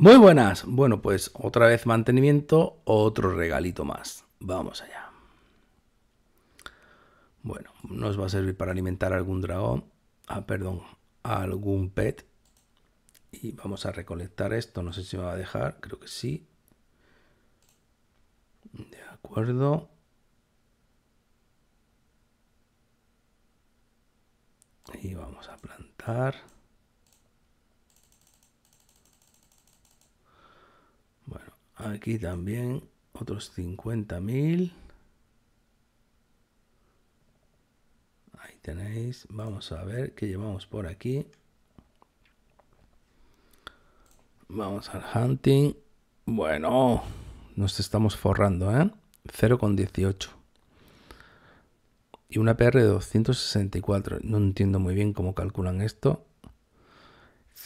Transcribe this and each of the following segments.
Muy buenas. Bueno, pues otra vez mantenimiento, otro regalito más. Vamos allá. Bueno, nos va a servir para alimentar algún dragón. Ah, perdón, algún pet. Y vamos a recolectar esto. No sé si me va a dejar. Creo que sí. De acuerdo. Y vamos a plantar. Aquí también otros 50.000. Ahí tenéis. Vamos a ver qué llevamos por aquí. Vamos al hunting. Bueno, nos estamos forrando, ¿eh? 0,18. Y una PR de 264. No entiendo muy bien cómo calculan esto.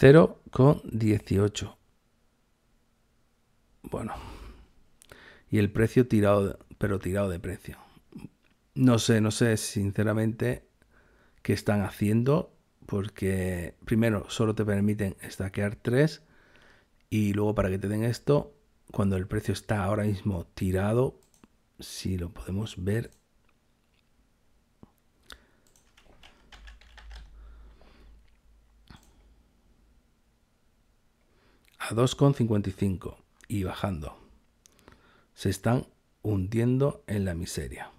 0,18. Bueno. Y el precio tirado, pero tirado de precio. No sé, no sé sinceramente qué están haciendo. Porque primero solo te permiten stackear 3. Y luego para que te den esto, cuando el precio está ahora mismo tirado, si lo podemos ver. A 2,55 bajando. Se están hundiendo en la miseria.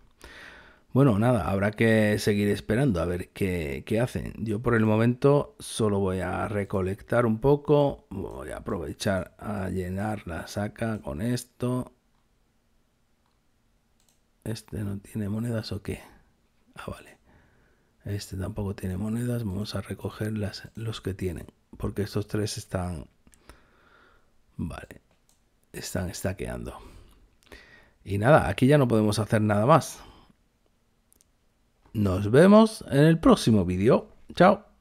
Bueno, nada, habrá que seguir esperando a ver qué, hacen. Yo por el momento solo voy a recolectar un poco, voy a aprovechar a llenar la saca con esto. ¿Este no tiene monedas o qué? Ah, vale. Este tampoco tiene monedas, vamos a recoger las, los que tienen, porque estos tres están... Vale, están estaqueando. Y nada, aquí ya no podemos hacer nada más. Nos vemos en el próximo vídeo. Chao.